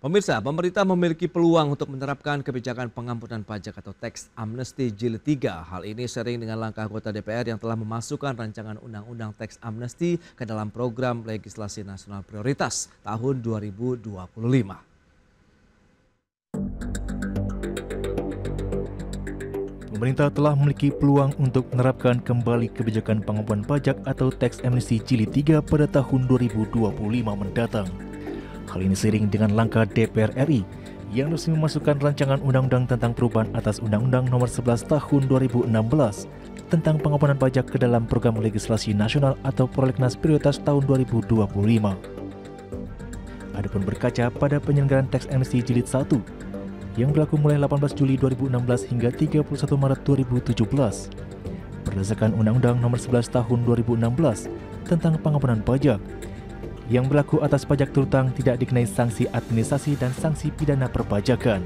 Pemirsa, pemerintah memiliki peluang untuk menerapkan kebijakan pengampunan pajak atau teks amnesti jilid 3. Hal ini sering dengan langkah anggota DPR yang telah memasukkan rancangan undang-undang teks amnesti ke dalam program legislasi nasional prioritas tahun 2025. Pemerintah telah memiliki peluang untuk menerapkan kembali kebijakan pengampunan pajak atau teks amnesti jilid 3 pada tahun 2025 mendatang. Hal ini seiring dengan langkah DPR RI yang resmi memasukkan rancangan undang-undang tentang perubahan atas Undang-Undang Nomor 11 Tahun 2016 tentang pengampunan pajak ke dalam program legislasi nasional atau prolegnas prioritas tahun 2025. Adapun berkaca pada penyelenggaraan teks MC jilid 1 yang berlaku mulai 18 Juli 2016 hingga 31 Maret 2017. Berdasarkan Undang-Undang Nomor 11 Tahun 2016 tentang pengampunan pajak, yang berlaku atas pajak terutang tidak dikenai sanksi administrasi dan sanksi pidana perpajakan.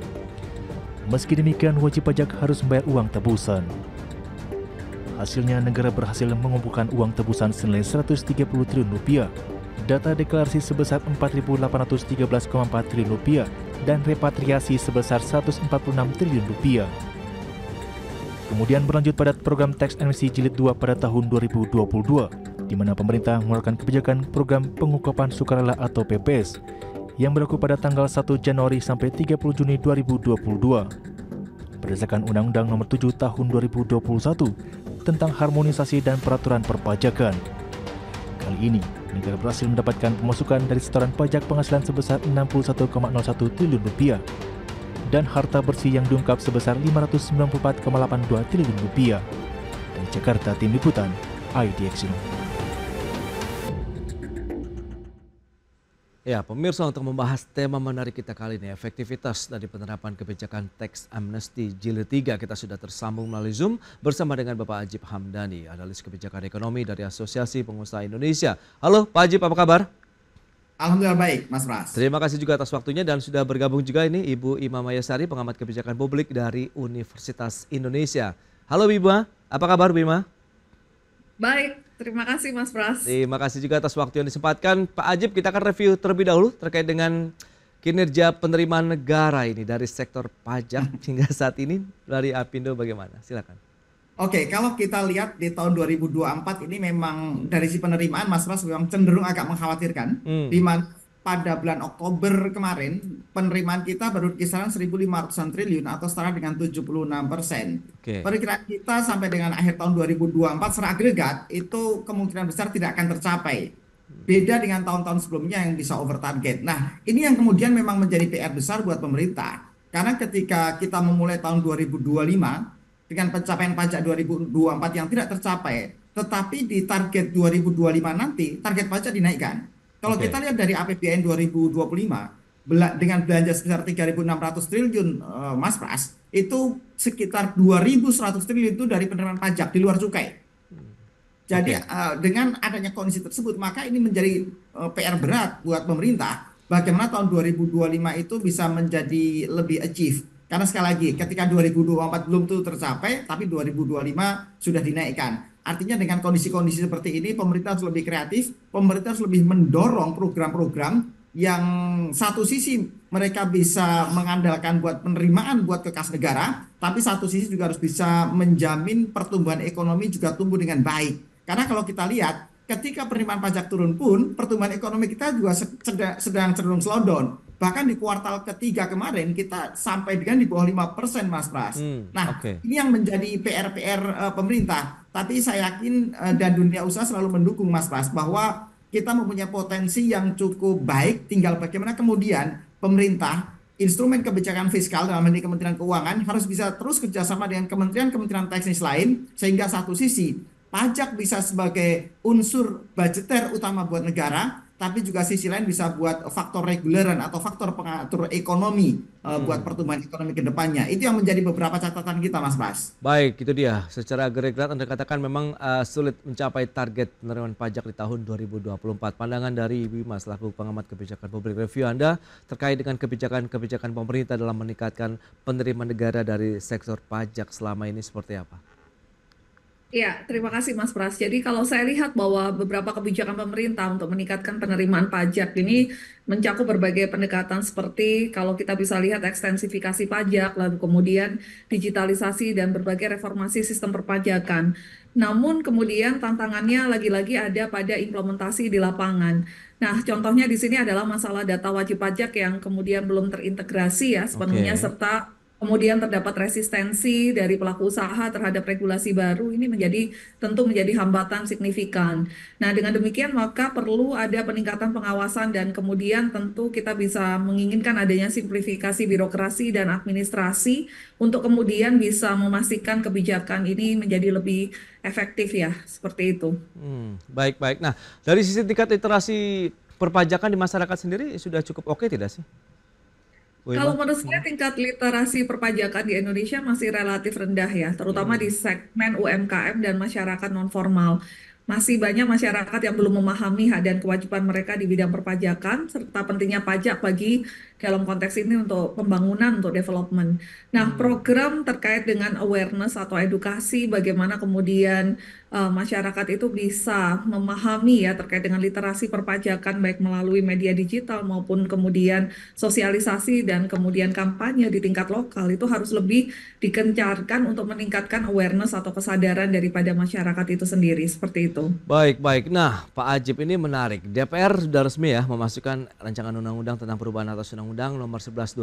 Meski demikian, wajib pajak harus membayar uang tebusan. Hasilnya, negara berhasil mengumpulkan uang tebusan senilai 130 triliun rupiah, data deklarasi sebesar 4.813,4 triliun rupiah, dan repatriasi sebesar 146 triliun rupiah. Kemudian berlanjut pada program teks amnesty jilid 2 pada tahun 2022 di mana pemerintah mengeluarkan kebijakan program pengukupan sukarela atau PPS yang berlaku pada tanggal 1 Januari sampai 30 Juni 2022. Berdasarkan Undang-Undang Nomor 7 Tahun 2021 tentang harmonisasi dan peraturan perpajakan. Kali ini, negara berhasil mendapatkan pemasukan dari setoran pajak penghasilan sebesar 61,01 triliun rupiah dan harta bersih yang diungkap sebesar 594,82 triliun rupiah. Dari Jakarta, Tim Liputan, IDX News Ya, pemirsa untuk membahas tema menarik kita kali ini, efektivitas dari penerapan kebijakan teks amnesti jilid 3. Kita sudah tersambung melalui Zoom bersama dengan Bapak Ajib Hamdani, analis kebijakan ekonomi dari Asosiasi Pengusaha Indonesia. Halo Pak Ajib, apa kabar? Alhamdulillah baik, Mas Ras. Terima kasih juga atas waktunya dan sudah bergabung juga ini Ibu Ima Mayasari, pengamat kebijakan publik dari Universitas Indonesia. Halo Ibu, apa kabar Bima? Baik, Terima kasih Mas Pras. Terima kasih juga atas waktu yang disempatkan. Pak Ajib, kita akan review terlebih dahulu terkait dengan kinerja penerimaan negara ini dari sektor pajak hingga saat ini dari Apindo bagaimana? Silakan. Oke, okay, kalau kita lihat di tahun 2024 ini memang dari si penerimaan Mas Pras memang cenderung agak mengkhawatirkan hmm. di mana pada bulan Oktober kemarin penerimaan kita baru kisaran 1.500 triliun atau setara dengan 76 persen. Okay. Perkiraan kita sampai dengan akhir tahun 2024 secara agregat itu kemungkinan besar tidak akan tercapai. Beda dengan tahun-tahun sebelumnya yang bisa over target. Nah ini yang kemudian memang menjadi PR besar buat pemerintah. Karena ketika kita memulai tahun 2025 dengan pencapaian pajak 2024 yang tidak tercapai, tetapi di target 2025 nanti target pajak dinaikkan kalau okay. kita lihat dari APBN 2025 bela dengan belanja sebesar 3.600 triliun uh, Mas Pras itu sekitar 2.100 triliun itu dari penerimaan pajak di luar cukai. Jadi okay. uh, eh, dengan adanya kondisi tersebut maka ini menjadi uh, eh, PR berat buat pemerintah bagaimana tahun 2025 itu bisa menjadi lebih achieve karena sekali lagi ketika 2024 belum itu tercapai tapi 2025 sudah dinaikkan. Artinya dengan kondisi-kondisi seperti ini pemerintah harus lebih kreatif, pemerintah harus lebih mendorong program-program yang satu sisi mereka bisa mengandalkan buat penerimaan buat ke negara, tapi satu sisi juga harus bisa menjamin pertumbuhan ekonomi juga tumbuh dengan baik. Karena kalau kita lihat ketika penerimaan pajak turun pun pertumbuhan ekonomi kita juga sedang cenderung slow Bahkan di kuartal ketiga kemarin kita sampai dengan di bawah 5% Mas Pras. Hmm, nah, okay. ini yang menjadi PR-PR uh, eh, pemerintah. Tapi saya yakin uh, dan dunia usaha selalu mendukung Mas Pras bahwa kita mempunyai potensi yang cukup baik tinggal bagaimana kemudian pemerintah instrumen kebijakan fiskal dalam ini Kementerian Keuangan harus bisa terus kerjasama dengan kementerian-kementerian teknis lain sehingga satu sisi pajak bisa sebagai unsur budgeter utama buat negara tapi juga sisi lain bisa buat faktor reguleran atau faktor pengatur ekonomi eh, hmm. buat pertumbuhan ekonomi ke depannya. Itu yang menjadi beberapa catatan kita, Mas Bas. Baik, itu dia. Secara agregat Anda katakan memang uh, sulit mencapai target penerimaan pajak di tahun 2024. Pandangan dari Bima selaku pengamat kebijakan publik review Anda terkait dengan kebijakan-kebijakan pemerintah dalam meningkatkan penerimaan negara dari sektor pajak selama ini seperti apa? Ya, terima kasih Mas Pras. Jadi kalau saya lihat bahwa beberapa kebijakan pemerintah untuk meningkatkan penerimaan pajak ini mencakup berbagai pendekatan seperti kalau kita bisa lihat ekstensifikasi pajak, lalu kemudian digitalisasi dan berbagai reformasi sistem perpajakan. Namun kemudian tantangannya lagi-lagi ada pada implementasi di lapangan. Nah, contohnya di sini adalah masalah data wajib pajak yang kemudian belum terintegrasi ya sepenuhnya okay. serta kemudian terdapat resistensi dari pelaku usaha terhadap regulasi baru ini menjadi tentu menjadi hambatan signifikan. Nah, dengan demikian maka perlu ada peningkatan pengawasan dan kemudian tentu kita bisa menginginkan adanya simplifikasi birokrasi dan administrasi untuk kemudian bisa memastikan kebijakan ini menjadi lebih efektif ya, seperti itu. Hmm, baik, baik. Nah, dari sisi tingkat literasi perpajakan di masyarakat sendiri sudah cukup oke tidak sih? Kalau menurut saya tingkat literasi perpajakan di Indonesia masih relatif rendah ya, terutama hmm. di segmen UMKM dan masyarakat non formal. Masih banyak masyarakat yang belum memahami hak dan kewajiban mereka di bidang perpajakan serta pentingnya pajak bagi dalam konteks ini untuk pembangunan, untuk development. Nah, hmm. program terkait dengan awareness atau edukasi, bagaimana kemudian uh, masyarakat itu bisa memahami ya terkait dengan literasi perpajakan baik melalui media digital maupun kemudian sosialisasi dan kemudian kampanye di tingkat lokal itu harus lebih dikencarkan untuk meningkatkan awareness atau kesadaran daripada masyarakat itu sendiri seperti itu. Baik, baik. Nah, Pak Ajib ini menarik. DPR sudah resmi ya memasukkan rancangan undang-undang tentang perubahan atas undang-undang Undang-Undang Nomor 11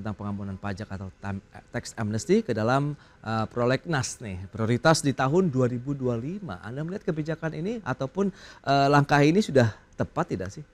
2016 tentang pengampunan pajak atau eh, tax amnesty ke dalam uh, prolegnas nih prioritas di tahun 2025. Anda melihat kebijakan ini ataupun uh, langkah ini sudah tepat tidak sih?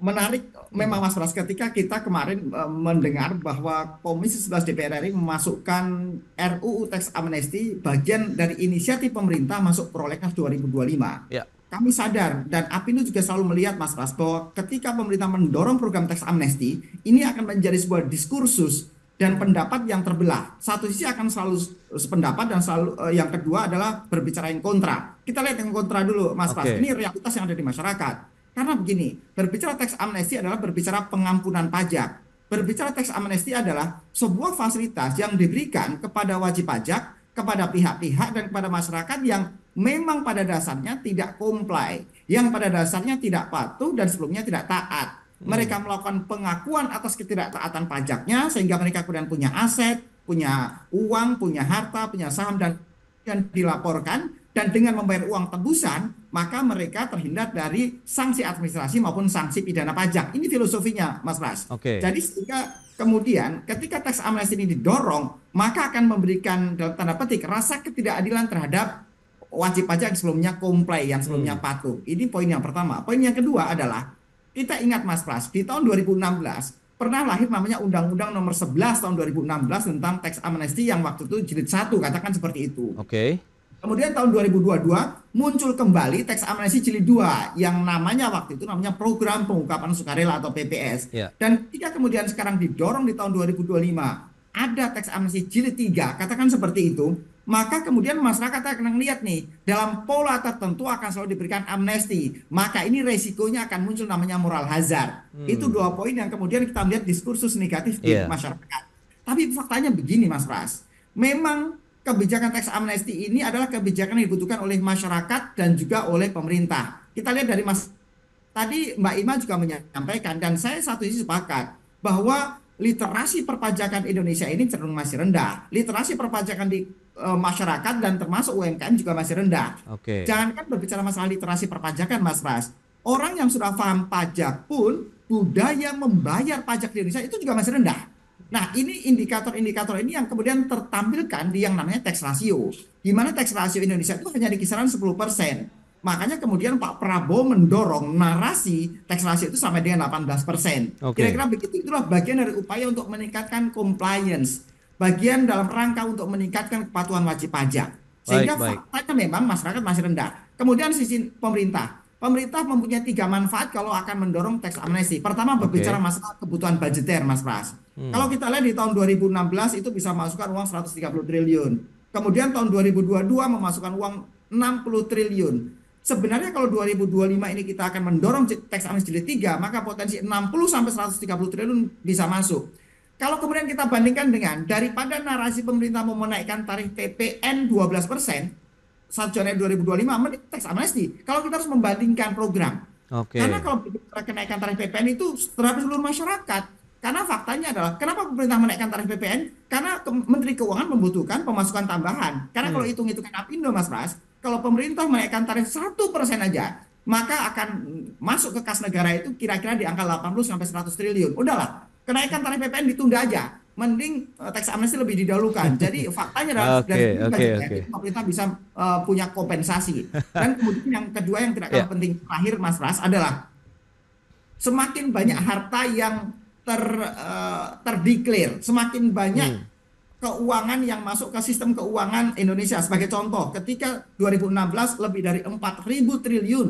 Menarik memang Mas Ras ketika kita kemarin uh, mendengar bahwa Komisi 11 DPR RI memasukkan RUU teks amnesti bagian dari inisiatif pemerintah masuk prolegnas 2025. Ya kami sadar dan Apindo juga selalu melihat Mas Ras bahwa ketika pemerintah mendorong program teks amnesti, ini akan menjadi sebuah diskursus dan pendapat yang terbelah. Satu sisi akan selalu sependapat dan selalu eh, yang kedua adalah berbicara yang kontra. Kita lihat yang kontra dulu, Mas Ras. Okay. Ini realitas yang ada di masyarakat. Karena begini, berbicara teks amnesti adalah berbicara pengampunan pajak. Berbicara teks amnesti adalah sebuah fasilitas yang diberikan kepada wajib pajak, kepada pihak-pihak dan kepada masyarakat yang memang pada dasarnya tidak comply, yang pada dasarnya tidak patuh dan sebelumnya tidak taat. Hmm. Mereka melakukan pengakuan atas ketidaktaatan pajaknya sehingga mereka kemudian punya aset, punya uang, punya harta, punya saham dan dan dilaporkan dan dengan membayar uang tebusan maka mereka terhindar dari sanksi administrasi maupun sanksi pidana pajak. Ini filosofinya, Mas Ras. Okay. Jadi sehingga kemudian ketika tax amnesty ini didorong maka akan memberikan dalam tanda petik rasa ketidakadilan terhadap wajib pajak yang sebelumnya komplain, yang sebelumnya hmm. patuh. Ini poin yang pertama. Poin yang kedua adalah kita ingat Mas Pras, di tahun 2016 pernah lahir namanya Undang-Undang Nomor 11 tahun 2016 tentang teks amnesti yang waktu itu jilid satu katakan seperti itu. Oke. Okay. Kemudian tahun 2022 muncul kembali teks amnesti jilid 2 yang namanya waktu itu namanya program pengungkapan sukarela atau PPS. Yeah. Dan ketika kemudian sekarang didorong di tahun 2025 ada teks amnesti jilid 3 katakan seperti itu maka kemudian masyarakat akan lihat nih dalam pola tertentu akan selalu diberikan amnesti maka ini resikonya akan muncul namanya moral hazard hmm. itu dua poin yang kemudian kita melihat diskursus negatif yeah. di iya. masyarakat tapi faktanya begini Mas Ras. memang kebijakan teks amnesti ini adalah kebijakan yang dibutuhkan oleh masyarakat dan juga oleh pemerintah kita lihat dari Mas tadi Mbak Ima juga menyampaikan dan saya satu sisi sepakat bahwa literasi perpajakan Indonesia ini cenderung masih rendah literasi perpajakan di Eh, masyarakat dan termasuk UMKM juga masih rendah. Oke. Okay. Jangankan berbicara masalah literasi perpajakan, Mas Ras. Orang yang sudah paham pajak pun budaya membayar pajak di Indonesia itu juga masih rendah. Nah, ini indikator-indikator ini yang kemudian tertampilkan di yang namanya tax ratio. Di mana tax ratio Indonesia itu hanya di kisaran 10%. Makanya kemudian Pak Prabowo mendorong narasi tax ratio itu sampai dengan 18%. Okay. Kira-kira begitu itulah bagian dari upaya untuk meningkatkan compliance bagian dalam rangka untuk meningkatkan kepatuhan wajib pajak. Sehingga baik, baik. faktanya memang masyarakat masih rendah. Kemudian sisi pemerintah. Pemerintah mempunyai tiga manfaat kalau akan mendorong teks amnesti. Pertama berbicara masalah kebutuhan budgeter, Mas Pras. Hmm. Kalau kita lihat di tahun 2016 itu bisa masukkan uang 130 triliun. Kemudian tahun 2022 memasukkan uang 60 triliun. Sebenarnya kalau 2025 ini kita akan mendorong teks amnesti tiga 3, maka potensi 60 sampai 130 triliun bisa masuk. Kalau kemudian kita bandingkan dengan daripada narasi pemerintah mau menaikkan tarif TPN 12 persen, 1 Januari 2025, mending teks amnesti. Kalau kita harus membandingkan program. Okay. Karena kalau kita kenaikan tarif PPN itu terhadap seluruh masyarakat. Karena faktanya adalah, kenapa pemerintah menaikkan tarif PPN? Karena ke Menteri Keuangan membutuhkan pemasukan tambahan. Karena hmm. kalau hitung-hitungan apindo, Mas Pras, kalau pemerintah menaikkan tarif 1 persen aja, maka akan masuk ke kas negara itu kira-kira di angka 80 sampai 100 triliun. Udahlah, kenaikan tarif PPN ditunda aja mending uh, eh, teks amnesti lebih didahulukan. Jadi faktanya adalah okay, dari okay, okay. Ya, pemerintah bisa uh, punya kompensasi. Dan kemudian yang kedua yang tidak kalah yeah. penting terakhir Mas Ras adalah semakin banyak harta yang ter uh, eh, terdeklar semakin banyak hmm. keuangan yang masuk ke sistem keuangan Indonesia. Sebagai contoh, ketika 2016 lebih dari 4.000 triliun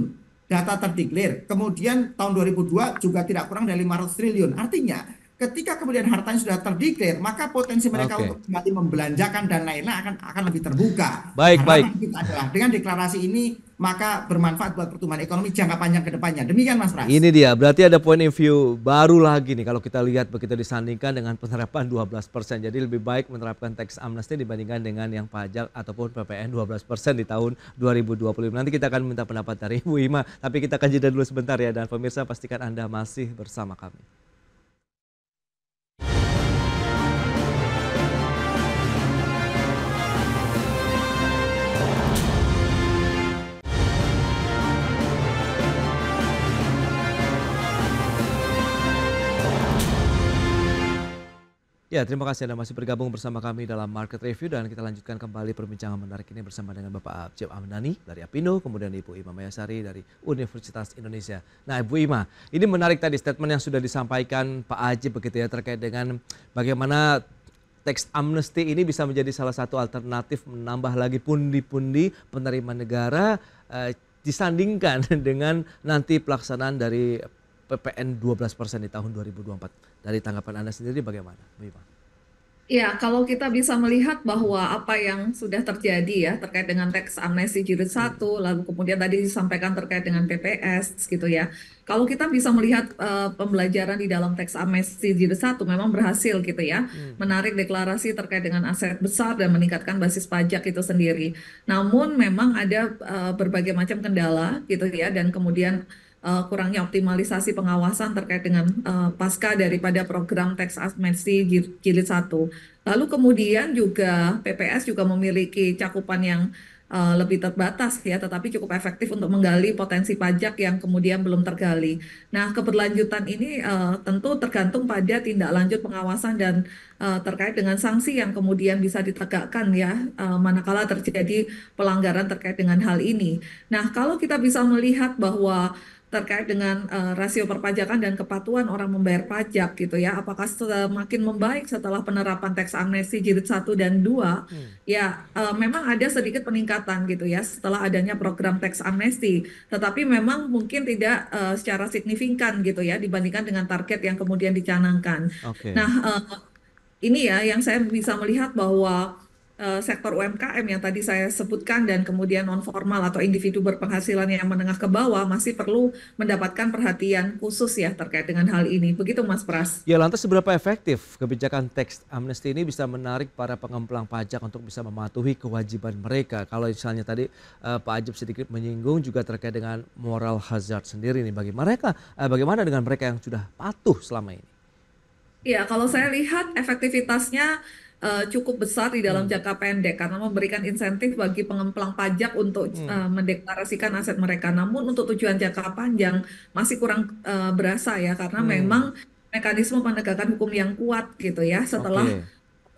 data terdeklar, Kemudian tahun 2002 juga tidak kurang dari 500 triliun. Artinya ketika kemudian hartanya sudah terdeklar, maka potensi mereka okay. untuk kembali membelanjakan dan lain-lain akan akan lebih terbuka. Baik, Karena baik. Adalah dengan deklarasi ini maka bermanfaat buat pertumbuhan ekonomi jangka panjang ke depannya. Demikian Mas Ras. Ini dia, berarti ada point of view baru lagi nih kalau kita lihat begitu disandingkan dengan penerapan 12%. Jadi lebih baik menerapkan tax amnesty dibandingkan dengan yang pajak ataupun PPN 12% di tahun 2025. Nanti kita akan minta pendapat dari Bu Ima, tapi kita akan jeda dulu sebentar ya dan pemirsa pastikan Anda masih bersama kami. Ya, terima kasih Anda masih bergabung bersama kami dalam Market Review dan kita lanjutkan kembali perbincangan menarik ini bersama dengan Bapak Abjab Amdani dari Apino, kemudian Ibu Ima Mayasari dari Universitas Indonesia. Nah, Ibu Ima, ini menarik tadi statement yang sudah disampaikan Pak Aji begitu ya terkait dengan bagaimana teks amnesti ini bisa menjadi salah satu alternatif menambah lagi pundi-pundi penerimaan negara eh, disandingkan dengan nanti pelaksanaan dari PPN 12 persen di tahun 2024. Dari tanggapan Anda sendiri bagaimana, Bu Ima? Ya, kalau kita bisa melihat bahwa apa yang sudah terjadi ya terkait dengan teks amnesti jilid 1, hmm. lalu kemudian tadi disampaikan terkait dengan PPS gitu ya. Kalau kita bisa melihat uh, pembelajaran di dalam teks amnesti jilid 1 memang berhasil gitu ya, hmm. menarik deklarasi terkait dengan aset besar dan meningkatkan basis pajak itu sendiri. Namun memang ada uh, berbagai macam kendala gitu ya dan kemudian uh, kurangnya optimalisasi pengawasan terkait dengan uh, pasca daripada program tax amnesty jilid 1. Lalu kemudian juga PPS juga memiliki cakupan yang uh, lebih terbatas ya, tetapi cukup efektif untuk menggali potensi pajak yang kemudian belum tergali. Nah, keberlanjutan ini uh, tentu tergantung pada tindak lanjut pengawasan dan uh, terkait dengan sanksi yang kemudian bisa ditegakkan ya, uh, manakala terjadi pelanggaran terkait dengan hal ini. Nah, kalau kita bisa melihat bahwa terkait dengan uh, rasio perpajakan dan kepatuhan orang membayar pajak gitu ya. Apakah semakin membaik setelah penerapan teks amnesti jilid 1 dan 2? Hmm. Ya, uh, memang ada sedikit peningkatan gitu ya setelah adanya program teks amnesti, tetapi memang mungkin tidak uh, secara signifikan gitu ya dibandingkan dengan target yang kemudian dicanangkan. Okay. Nah, uh, ini ya yang saya bisa melihat bahwa Eh, sektor UMKM yang tadi saya sebutkan dan kemudian non formal atau individu berpenghasilan yang menengah ke bawah masih perlu mendapatkan perhatian khusus ya terkait dengan hal ini. Begitu Mas Pras. Ya lantas seberapa efektif kebijakan teks amnesti ini bisa menarik para pengemplang pajak untuk bisa mematuhi kewajiban mereka? Kalau misalnya tadi eh, Pak Ajib sedikit menyinggung juga terkait dengan moral hazard sendiri nih. bagi mereka? Eh, bagaimana dengan mereka yang sudah patuh selama ini? Ya, kalau saya lihat efektivitasnya uh, cukup besar di dalam hmm. jangka pendek karena memberikan insentif bagi pengemplang pajak untuk uh, mendeklarasikan aset mereka. Namun untuk tujuan jangka panjang masih kurang uh, berasa ya karena hmm. memang mekanisme penegakan hukum yang kuat gitu ya setelah okay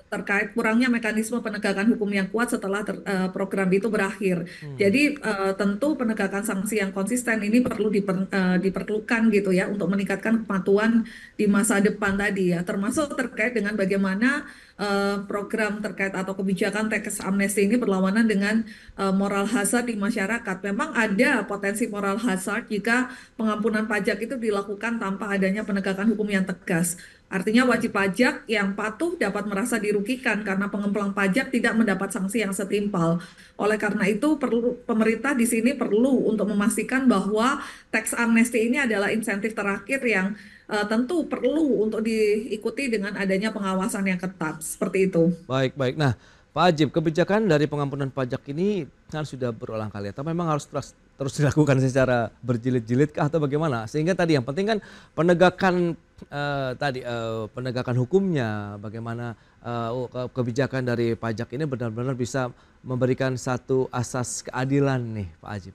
terkait kurangnya mekanisme penegakan hukum yang kuat setelah ter, uh, program itu berakhir. Hmm. Jadi uh, tentu penegakan sanksi yang konsisten ini perlu diper, uh, diperlukan gitu ya untuk meningkatkan kepatuhan di masa depan tadi ya, termasuk terkait dengan bagaimana uh, program terkait atau kebijakan teks amnesti ini berlawanan dengan uh, moral hazard di masyarakat. Memang ada potensi moral hazard jika pengampunan pajak itu dilakukan tanpa adanya penegakan hukum yang tegas. Artinya wajib pajak yang patuh dapat merasa dirugikan karena pengemplang pajak tidak mendapat sanksi yang setimpal. Oleh karena itu perlu pemerintah di sini perlu untuk memastikan bahwa tax amnesty ini adalah insentif terakhir yang uh, tentu perlu untuk diikuti dengan adanya pengawasan yang ketat. Seperti itu. Baik, baik. Nah, Pak Ajib, kebijakan dari pengampunan pajak ini kan sudah berulang kali, tapi memang harus terus terus dilakukan secara berjilid-jilid atau bagaimana? Sehingga tadi yang penting kan penegakan uh, tadi uh, penegakan hukumnya, bagaimana uh, kebijakan dari pajak ini benar-benar bisa memberikan satu asas keadilan nih, Pak Ajib.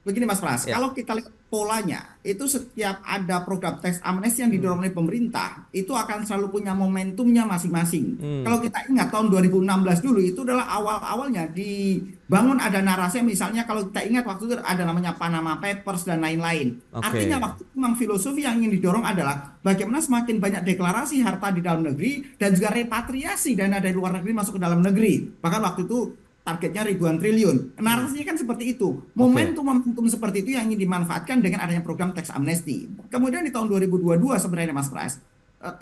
Begini Mas Pras, ya. kalau kita lihat polanya, itu setiap ada program tes amnesti yang didorong hmm. oleh pemerintah, itu akan selalu punya momentumnya masing-masing. Hmm. Kalau kita ingat tahun 2016 dulu, itu adalah awal-awalnya di bangun ada narasi misalnya kalau kita ingat waktu itu ada namanya Panama Papers dan lain-lain. Okay. Artinya waktu itu memang filosofi yang ingin didorong adalah bagaimana semakin banyak deklarasi harta di dalam negeri dan juga repatriasi dana dari luar negeri masuk ke dalam negeri. Bahkan waktu itu targetnya ribuan triliun. Narasinya kan seperti itu. Momentum-momentum seperti itu yang ingin dimanfaatkan dengan adanya program tax amnesty. Kemudian di tahun 2022 sebenarnya Mas Pras, eh,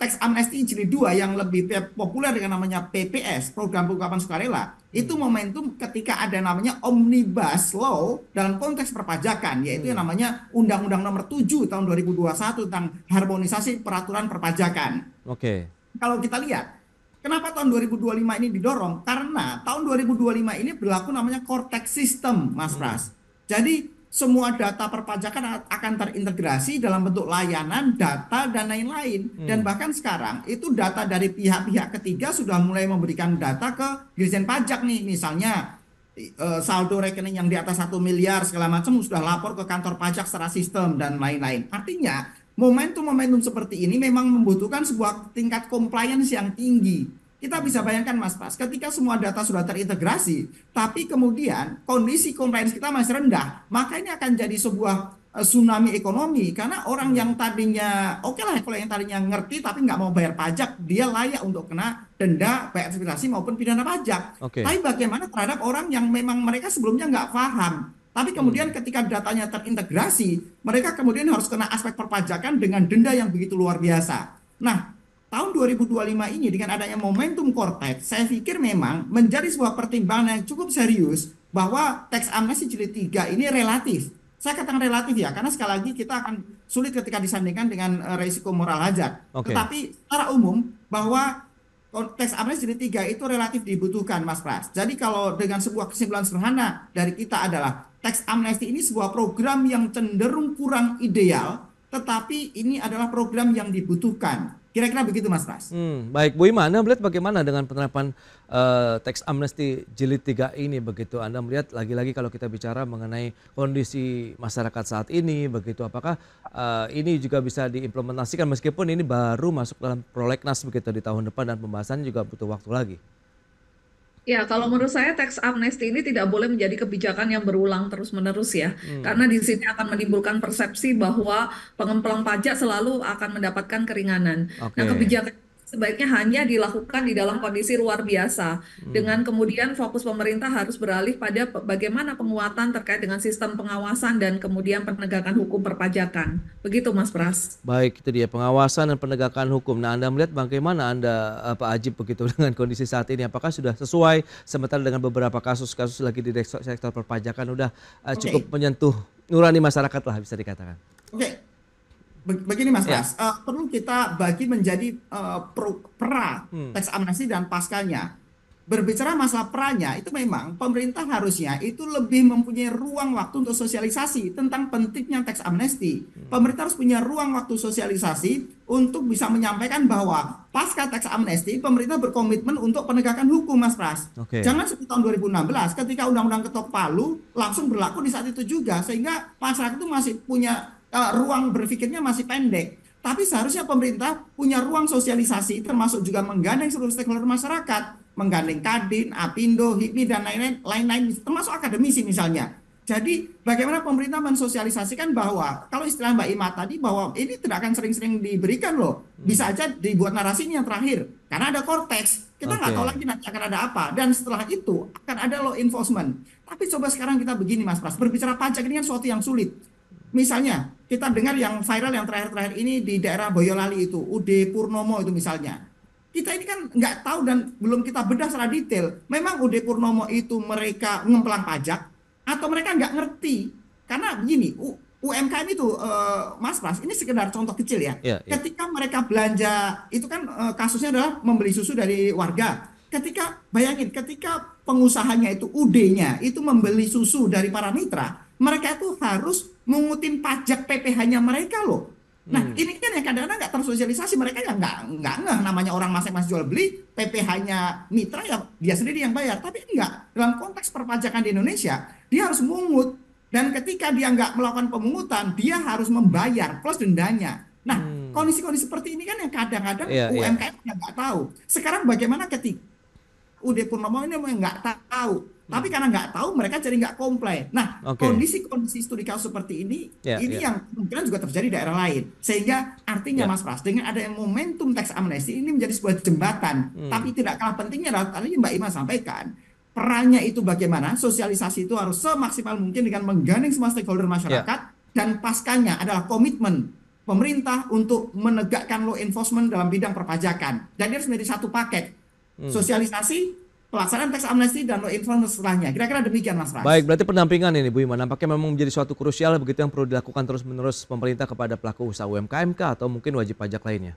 tax amnesty jilid 2 yang lebih populer dengan namanya PPS, program pengungkapan sukarela, itu hmm. momentum ketika ada namanya Omnibus Law dalam konteks perpajakan, yaitu yang hmm. namanya Undang-Undang Nomor 7 tahun 2021 tentang harmonisasi peraturan perpajakan. Oke. Okay. Kalau kita lihat, kenapa tahun 2025 ini didorong? Karena tahun 2025 ini berlaku namanya Cortex System, Mas hmm. Pras. Hmm. Jadi semua data perpajakan akan terintegrasi dalam bentuk layanan, data dan lain-lain. Hmm. Dan bahkan sekarang itu data dari pihak-pihak ketiga sudah mulai memberikan data ke Dirjen Pajak nih, misalnya eh, saldo rekening yang di atas satu miliar segala macam sudah lapor ke kantor pajak secara sistem dan lain-lain. Artinya momentum-momentum seperti ini memang membutuhkan sebuah tingkat compliance yang tinggi kita bisa bayangkan Mas Pas, ketika semua data sudah terintegrasi, tapi kemudian kondisi compliance kita masih rendah, maka ini akan jadi sebuah eh, tsunami ekonomi karena orang yang tadinya oke okay lah kalau yang tadinya ngerti tapi nggak mau bayar pajak dia layak untuk kena denda bayar maupun pidana pajak. Okay. Tapi bagaimana terhadap orang yang memang mereka sebelumnya nggak paham tapi kemudian hmm. ketika datanya terintegrasi mereka kemudian harus kena aspek perpajakan dengan denda yang begitu luar biasa. Nah tahun 2025 ini dengan adanya momentum Cortex, saya pikir memang menjadi sebuah pertimbangan yang cukup serius bahwa teks amnesti jilid 3 ini relatif. Saya katakan relatif ya, karena sekali lagi kita akan sulit ketika disandingkan dengan eh, risiko moral hajat. Okay. Tetapi secara umum bahwa teks amnesti jilid 3 itu relatif dibutuhkan Mas Pras. Jadi kalau dengan sebuah kesimpulan sederhana dari kita adalah teks amnesti ini sebuah program yang cenderung kurang ideal, tetapi ini adalah program yang dibutuhkan Kira-kira begitu Mas Ras. Hmm, baik, Bu Ima, Anda melihat bagaimana dengan penerapan uh, teks amnesti jilid 3 ini begitu? Anda melihat lagi-lagi kalau kita bicara mengenai kondisi masyarakat saat ini begitu, apakah uh, ini juga bisa diimplementasikan meskipun ini baru masuk dalam prolegnas begitu di tahun depan dan pembahasannya juga butuh waktu lagi? Ya, kalau menurut saya teks amnesti ini tidak boleh menjadi kebijakan yang berulang terus-menerus ya. Hmm. Karena di sini akan menimbulkan persepsi bahwa pengemplang pajak selalu akan mendapatkan keringanan. Okay. Nah, kebijakan sebaiknya hanya dilakukan di dalam kondisi luar biasa. Hmm. Dengan kemudian fokus pemerintah harus beralih pada bagaimana penguatan terkait dengan sistem pengawasan dan kemudian penegakan hukum perpajakan. Begitu Mas Pras. Baik, itu dia pengawasan dan penegakan hukum. Nah, Anda melihat bagaimana Anda eh, Pak Ajib begitu dengan kondisi saat ini apakah sudah sesuai sementara dengan beberapa kasus-kasus lagi di sektor perpajakan sudah eh, cukup okay. menyentuh nurani masyarakat lah bisa dikatakan. Oke. Okay begini Mas ya. uh, perlu kita bagi menjadi uh, pro, pra hmm. teks amnesti dan paskanya. Berbicara masalah pranya itu memang pemerintah harusnya itu lebih mempunyai ruang waktu untuk sosialisasi tentang pentingnya teks amnesti. Hmm. Pemerintah harus punya ruang waktu sosialisasi untuk bisa menyampaikan bahwa pasca teks amnesti, pemerintah berkomitmen untuk penegakan hukum, Mas Pras. Okay. Jangan seperti tahun 2016 ketika Undang-Undang Ketok Palu langsung berlaku di saat itu juga, sehingga masyarakat itu masih punya Eh, ruang berpikirnya masih pendek. Tapi seharusnya pemerintah punya ruang sosialisasi termasuk juga menggandeng seluruh stakeholder masyarakat, menggandeng Kadin, Apindo, HIPMI dan lain-lain termasuk akademisi misalnya. Jadi bagaimana pemerintah mensosialisasikan bahwa kalau istilah Mbak Ima tadi bahwa ini tidak akan sering-sering diberikan loh. Hmm. Bisa aja dibuat narasi ini yang terakhir karena ada korteks. Kita nggak okay. tahu lagi nanti akan ada apa dan setelah itu akan ada law enforcement. Tapi coba sekarang kita begini Mas Pras, berbicara pajak ini kan suatu yang sulit. Misalnya kita dengar yang viral yang terakhir-terakhir ini di daerah Boyolali itu, UD Purnomo itu misalnya. Kita ini kan nggak tahu dan belum kita bedah secara detail. Memang UD Purnomo itu mereka ngemplang pajak atau mereka nggak ngerti? Karena begini, UMKM itu uh, Mas Pras ini sekedar contoh kecil ya. Yeah, yeah. Ketika mereka belanja itu kan uh, kasusnya adalah membeli susu dari warga. Ketika bayangin ketika pengusahanya itu UD-nya itu membeli susu dari para mitra, mereka itu harus ngutip pajak PPh-nya mereka loh. Nah hmm. ini kan yang kadang-kadang nggak tersosialisasi mereka ya nggak nggak nggak namanya orang masing-masing jual beli PPh-nya mitra ya dia sendiri yang bayar tapi enggak dalam konteks perpajakan di Indonesia dia harus mungut dan ketika dia nggak melakukan pemungutan dia harus membayar plus dendanya. Nah hmm. kondisi-kondisi seperti ini kan yang kadang-kadang yeah, UMKM yeah. nggak tahu. Sekarang bagaimana ketika pun Purnomo ini nggak tahu Hmm. Tapi karena nggak tahu mereka jadi nggak komplain. Nah kondisi-kondisi studi kasus seperti ini yeah, ini yeah. yang kemungkinan juga terjadi di daerah lain. Sehingga artinya yeah. Mas Pras dengan ada yang momentum teks amnesti ini menjadi sebuah jembatan. Hmm. Tapi tidak kalah pentingnya adalah tadi Mbak Ima sampaikan perannya itu bagaimana sosialisasi itu harus semaksimal mungkin dengan menggandeng semua stakeholder masyarakat yeah. dan paskannya adalah komitmen pemerintah untuk menegakkan law enforcement dalam bidang perpajakan. Dan dia harus menjadi satu paket. Hmm. Sosialisasi pelaksanaan teks amnesti dan law enforcement setelahnya. Kira-kira demikian Mas Ras. Baik, berarti pendampingan ini Bu Iman nampaknya memang menjadi suatu krusial begitu yang perlu dilakukan terus-menerus pemerintah kepada pelaku usaha UMKM atau mungkin wajib pajak lainnya.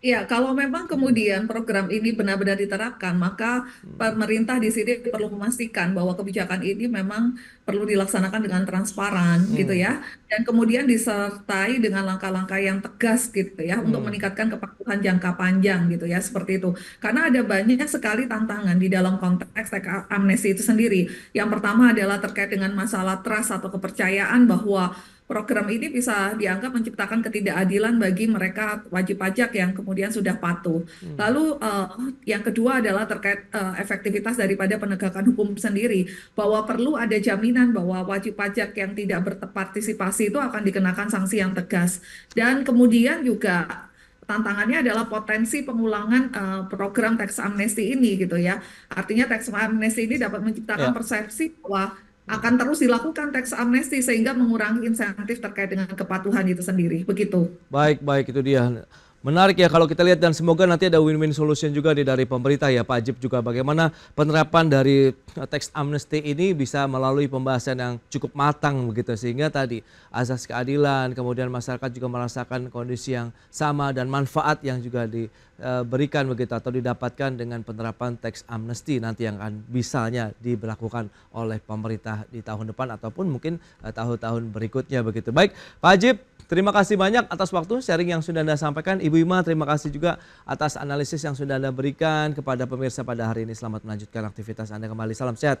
Ya, kalau memang kemudian program ini benar-benar diterapkan, maka hmm. pemerintah di sini perlu memastikan bahwa kebijakan ini memang perlu dilaksanakan dengan transparan, hmm. gitu ya, dan kemudian disertai dengan langkah-langkah yang tegas, gitu ya, hmm. untuk meningkatkan kepatuhan jangka panjang, gitu ya, seperti itu. Karena ada banyak sekali tantangan di dalam konteks amnesti itu sendiri. Yang pertama adalah terkait dengan masalah trust atau kepercayaan bahwa program ini bisa dianggap menciptakan ketidakadilan bagi mereka wajib pajak yang kemudian sudah patuh. Hmm. Lalu uh, yang kedua adalah terkait uh, efektivitas daripada penegakan hukum sendiri bahwa perlu ada jaminan bahwa wajib pajak yang tidak berpartisipasi itu akan dikenakan sanksi yang tegas. Dan kemudian juga tantangannya adalah potensi pengulangan uh, program tax amnesty ini gitu ya. Artinya tax amnesty ini dapat menciptakan yeah. persepsi bahwa akan terus dilakukan teks amnesti sehingga mengurangi insentif terkait dengan kepatuhan itu sendiri. Begitu. Baik, baik itu dia. Menarik ya kalau kita lihat dan semoga nanti ada win-win solution juga nih dari pemerintah ya Pak Ajib juga bagaimana penerapan dari eh, teks amnesti ini bisa melalui pembahasan yang cukup matang begitu sehingga tadi asas keadilan kemudian masyarakat juga merasakan kondisi yang sama dan manfaat yang juga diberikan eh, begitu atau didapatkan dengan penerapan teks amnesti nanti yang akan misalnya diberlakukan oleh pemerintah di tahun depan ataupun mungkin eh, tahun-tahun berikutnya begitu. Baik Pak Ajib terima kasih banyak atas waktu sharing yang sudah Anda sampaikan Ibu Ima terima kasih juga atas analisis yang sudah Anda berikan kepada pemirsa pada hari ini. Selamat melanjutkan aktivitas Anda kembali. Salam sehat.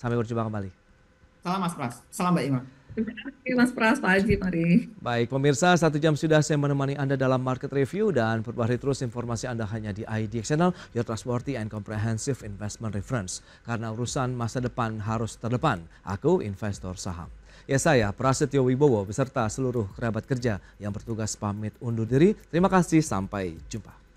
Sampai berjumpa kembali. Salam Mas Pras. Salam Mbak Ima. Terima kasih Mas Pras, Pak Haji, mari. Baik, pemirsa, satu jam sudah saya menemani Anda dalam market review dan perbarui terus informasi Anda hanya di ID Channel, Your Trustworthy and Comprehensive Investment Reference. Karena urusan masa depan harus terdepan. Aku investor saham. Ya saya, Prasetyo Wibowo beserta seluruh kerabat kerja yang bertugas pamit undur diri. Terima kasih, sampai jumpa.